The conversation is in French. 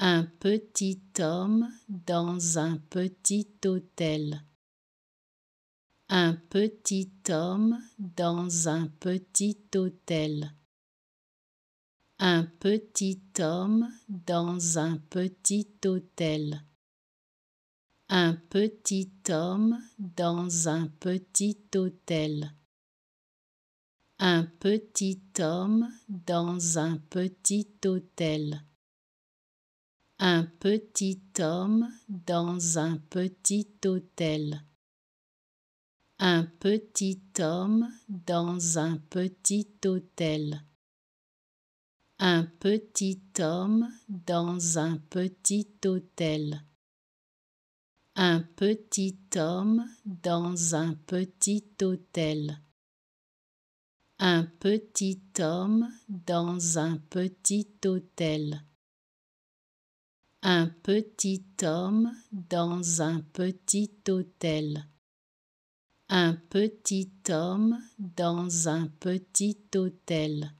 Un petit homme dans un petit hôtel. Un petit homme dans un petit hôtel. Un petit homme dans un petit hôtel. Un petit homme dans un petit hôtel. Un petit homme dans un petit hôtel. Un petit homme dans un petit hôtel. Un petit homme dans un petit hôtel. Un petit homme dans un petit hôtel. Un petit homme dans un petit hôtel. Un petit homme dans un petit hôtel. Un petit homme dans un petit hôtel. Un petit homme dans un petit hôtel.